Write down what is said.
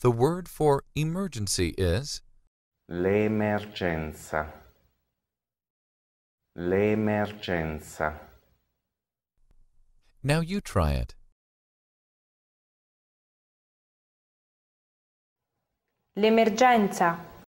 The word for emergency is l'emergenza. L'emergenza. Now you try it. L'emergenza.